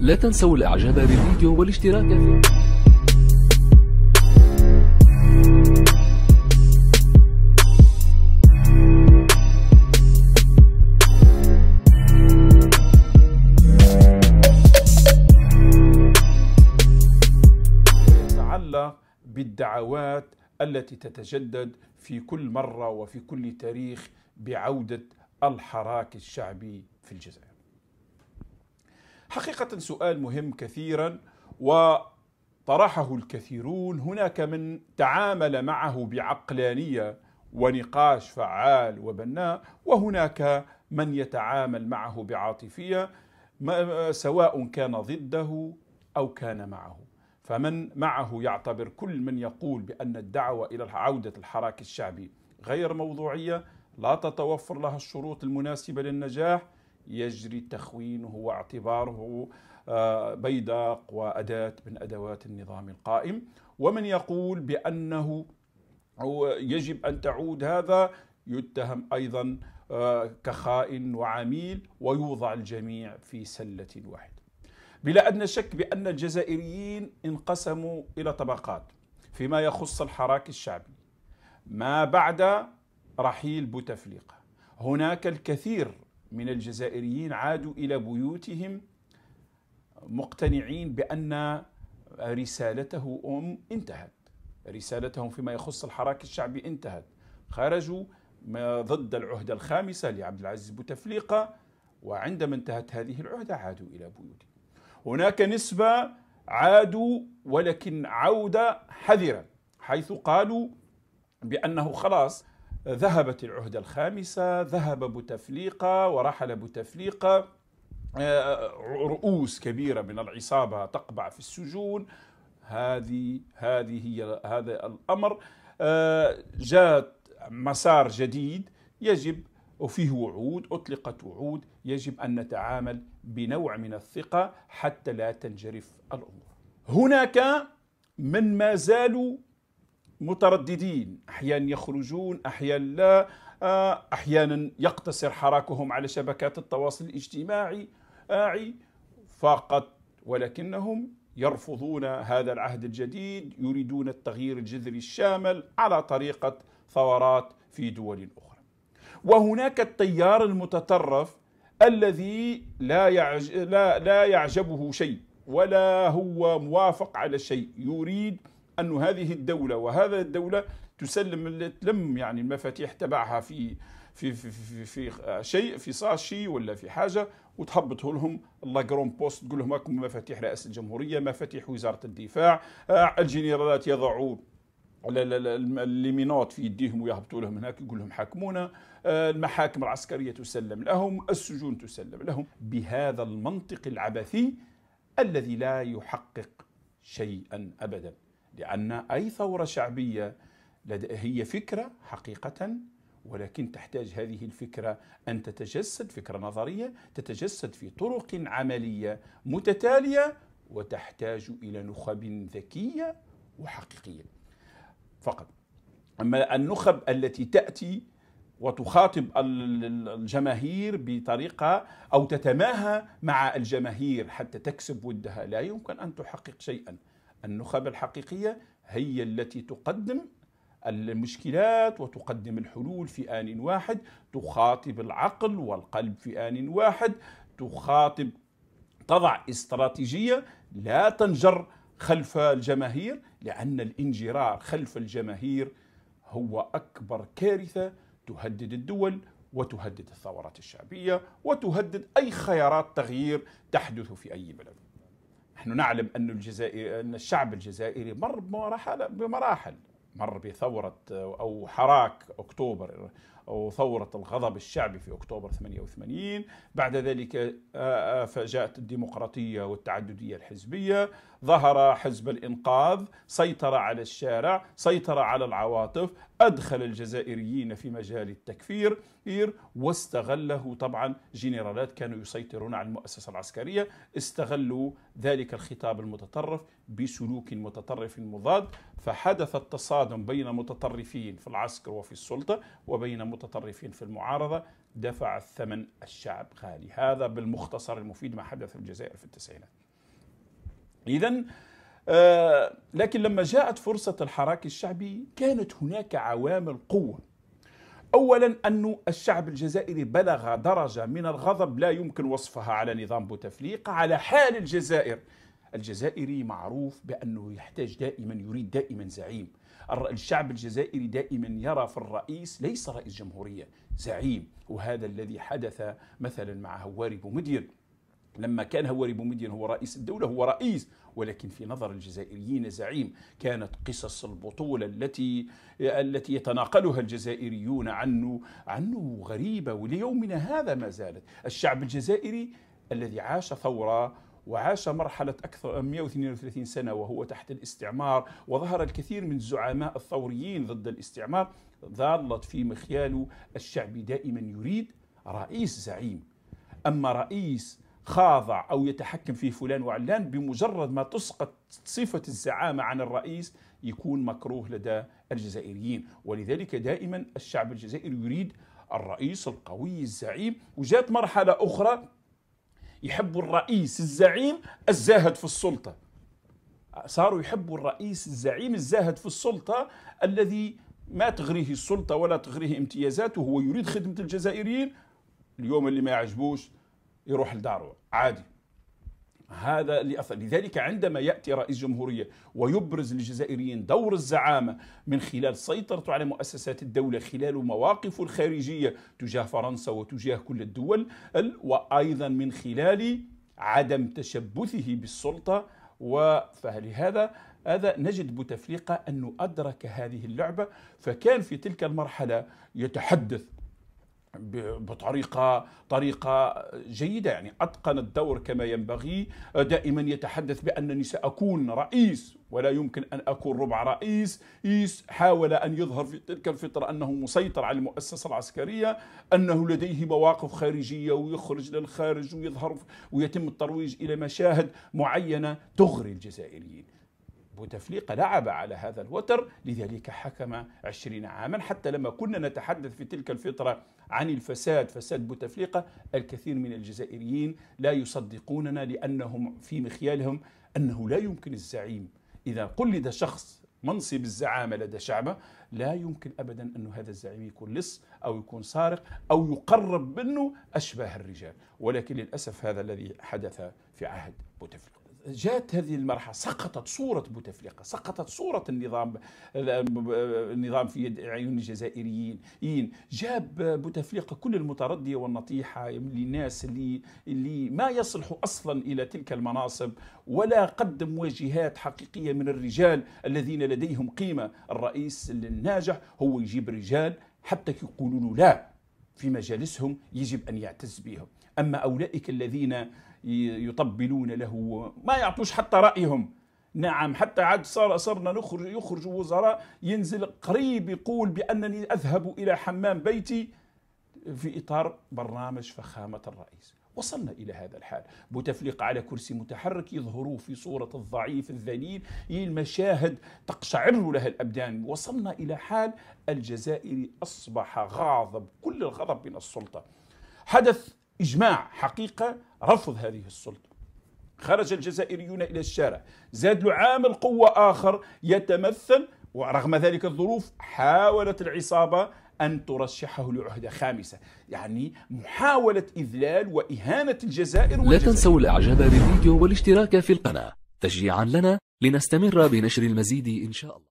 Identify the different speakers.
Speaker 1: لا تنسوا الاعجاب بالفيديو والاشتراك في يتعلق بالدعوات التي تتجدد في كل مرة وفي كل تاريخ بعودة الحراك الشعبي في الجزائر حقيقة سؤال مهم كثيرا وطرحه الكثيرون هناك من تعامل معه بعقلانية ونقاش فعال وبناء وهناك من يتعامل معه بعاطفية سواء كان ضده أو كان معه فمن معه يعتبر كل من يقول بأن الدعوة إلى عودة الحراك الشعبي غير موضوعية لا تتوفر لها الشروط المناسبة للنجاح يجري تخوينه واعتباره آه، بيدق وأداة من أدوات النظام القائم ومن يقول بأنه يجب أن تعود هذا يتهم أيضا آه، كخائن وعميل ويوضع الجميع في سلة واحدة بلا أدنى شك بأن الجزائريين انقسموا إلى طبقات فيما يخص الحراك الشعبي ما بعد رحيل بوتفليقة هناك الكثير من الجزائريين عادوا إلى بيوتهم مقتنعين بأن رسالته ام انتهت رسالتهم فيما يخص الحراك الشعبي انتهت خرجوا ضد العهدة الخامسة لعبد العزيز بوتفليقة وعندما انتهت هذه العهدة عادوا إلى بيوتهم هناك نسبة عادوا ولكن عودة حذرة حيث قالوا بأنه خلاص ذهبت العهدة الخامسة ذهب بوتفليقة ورحل بوتفليقة آه، آه، رؤوس كبيرة من العصابة تقبع في السجون هذه هذه هي هذا الأمر آه، جاء مسار جديد يجب وفيه وعود أطلقت وعود يجب أن نتعامل بنوع من الثقة حتى لا تنجرف الأمور هناك من ما زالوا مترددين احيانا يخرجون احيانا لا آه، احيانا يقتصر حراكهم على شبكات التواصل الاجتماعي آه، فقط ولكنهم يرفضون هذا العهد الجديد يريدون التغيير الجذري الشامل على طريقه ثورات في دول اخرى وهناك التيار المتطرف الذي لا يعج... لا لا يعجبه شيء ولا هو موافق على شيء يريد أن هذه الدولة وهذا الدولة تسلم تلم يعني المفاتيح تبعها في في في في, في شيء في صاشي ولا في حاجه وتهبطه لهم لا جرون بوست تقول لهم هاكم مفاتيح رئاسه الجمهوريه مفاتيح وزاره الدفاع آه، الجنرالات يضعوا الليمينات في يديهم ويهبطوا لهم هناك يقول لهم حاكمونا آه، المحاكم العسكريه تسلم لهم السجون تسلم لهم بهذا المنطق العبثي الذي لا يحقق شيئا ابدا لأن أي ثورة شعبية هي فكرة حقيقة ولكن تحتاج هذه الفكرة أن تتجسد فكرة نظرية تتجسد في طرق عملية متتالية وتحتاج إلى نخب ذكية وحقيقية فقط أما النخب التي تأتي وتخاطب الجماهير بطريقة أو تتماهى مع الجماهير حتى تكسب ودها لا يمكن أن تحقق شيئا النخب الحقيقية هي التي تقدم المشكلات وتقدم الحلول في آن واحد تخاطب العقل والقلب في آن واحد تخاطب تضع استراتيجية لا تنجر خلف الجماهير لأن الانجرار خلف الجماهير هو أكبر كارثة تهدد الدول وتهدد الثورات الشعبية وتهدد أي خيارات تغيير تحدث في أي بلد نحن نعلم أن, الجزائر أن الشعب الجزائري مر بمراحل, بمراحل مر بثورة أو حراك أكتوبر وثورة الغضب الشعبي في أكتوبر 88 بعد ذلك آه، آه، فجاءت الديمقراطية والتعددية الحزبية ظهر حزب الإنقاذ سيطر على الشارع سيطر على العواطف أدخل الجزائريين في مجال التكفير واستغله طبعا جنرالات كانوا يسيطرون على المؤسسة العسكرية استغلوا ذلك الخطاب المتطرف بسلوك متطرف مضاد فحدث التصادم بين متطرفين في العسكر وفي السلطة وبين المتطرفين في المعارضة دفع الثمن الشعب غالي هذا بالمختصر المفيد ما حدث في الجزائر في التسعينات إذا آه، لكن لما جاءت فرصة الحراك الشعبي كانت هناك عوامل قوة أولا أن الشعب الجزائري بلغ درجة من الغضب لا يمكن وصفها على نظام بوتفليقة على حال الجزائر الجزائري معروف بأنه يحتاج دائما يريد دائما زعيم الشعب الجزائري دائما يرى في الرئيس ليس رئيس جمهورية زعيم وهذا الذي حدث مثلا مع هواري بومدين لما كان هواري بومدين هو رئيس الدولة هو رئيس ولكن في نظر الجزائريين زعيم كانت قصص البطولة التي التي يتناقلها الجزائريون عنه عنه غريبة وليومنا هذا ما زالت الشعب الجزائري الذي عاش ثورة وعاش مرحلة أكثر من 132 سنة وهو تحت الاستعمار وظهر الكثير من الزعماء الثوريين ضد الاستعمار ظلت في مخيال الشعب دائما يريد رئيس زعيم أما رئيس خاضع أو يتحكم فيه فلان وعلان بمجرد ما تسقط صفة الزعامة عن الرئيس يكون مكروه لدى الجزائريين ولذلك دائما الشعب الجزائري يريد الرئيس القوي الزعيم وجات مرحلة أخرى يحبوا الرئيس الزعيم الزاهد في السلطه صاروا يحبوا الرئيس الزعيم الزاهد في السلطه الذي ما تغريه السلطه ولا تغريه امتيازاته هو يريد خدمه الجزائريين اليوم اللي ما يعجبوش يروح لداره عادي هذا لأثر لذلك عندما يأتي رئيس جمهورية ويبرز للجزائريين دور الزعامة من خلال سيطرته على مؤسسات الدولة خلال مواقفه الخارجية تجاه فرنسا وتجاه كل الدول وأيضا من خلال عدم تشبثه بالسلطة فلهذا هذا نجد بوتفليقة أنه أدرك هذه اللعبة فكان في تلك المرحلة يتحدث بطريقة طريقة جيدة يعني أتقن الدور كما ينبغي دائما يتحدث بأنني سأكون رئيس ولا يمكن أن أكون ربع رئيس إيس حاول أن يظهر في تلك الفترة أنه مسيطر على المؤسسة العسكرية أنه لديه مواقف خارجية ويخرج للخارج ويظهر ويتم الترويج إلى مشاهد معينة تغري الجزائريين بوتفليقة لعب على هذا الوتر لذلك حكم عشرين عاما حتى لما كنا نتحدث في تلك الفترة عن الفساد فساد بوتفليقة الكثير من الجزائريين لا يصدقوننا لأنهم في مخيالهم أنه لا يمكن الزعيم إذا قلد شخص منصب الزعامة لدى شعبه لا يمكن أبدا أن هذا الزعيم يكون لص أو يكون سارق أو يقرب منه أشباه الرجال ولكن للأسف هذا الذي حدث في عهد بوتفليقة جاءت هذه المرحلة سقطت صورة بوتفليقة سقطت صورة النظام النظام في يد عيون الجزائريين جاب بوتفليقة كل المتردية والنطيحة للناس اللي, اللي ما يصلحوا أصلا إلى تلك المناصب ولا قدم واجهات حقيقية من الرجال الذين لديهم قيمة الرئيس الناجح هو يجيب رجال حتى يقولوا له لا في مجالسهم يجب أن يعتز بهم أما أولئك الذين يطبلون له ما يعطوش حتى رأيهم نعم حتى عاد صار صرنا نخرج يخرج وزراء ينزل قريب يقول بأنني أذهب إلى حمام بيتي في إطار برنامج فخامة الرئيس وصلنا إلى هذا الحال بوتفليقة على كرسي متحرك يظهروا في صورة الضعيف الذليل المشاهد تقشعر لها الأبدان وصلنا إلى حال الجزائري أصبح غاضب كل الغضب من السلطة حدث إجماع حقيقة رفض هذه السلطة خرج الجزائريون إلى الشارع زاد له عامل قوة آخر يتمثل ورغم ذلك الظروف حاولت العصابة أن ترشحه لعهدة خامسة يعني محاولة إذلال وإهانة الجزائر لا تنسوا الإعجاب بالفيديو والاشتراك في القناة تشجيعا لنا لنستمر بنشر المزيد إن شاء الله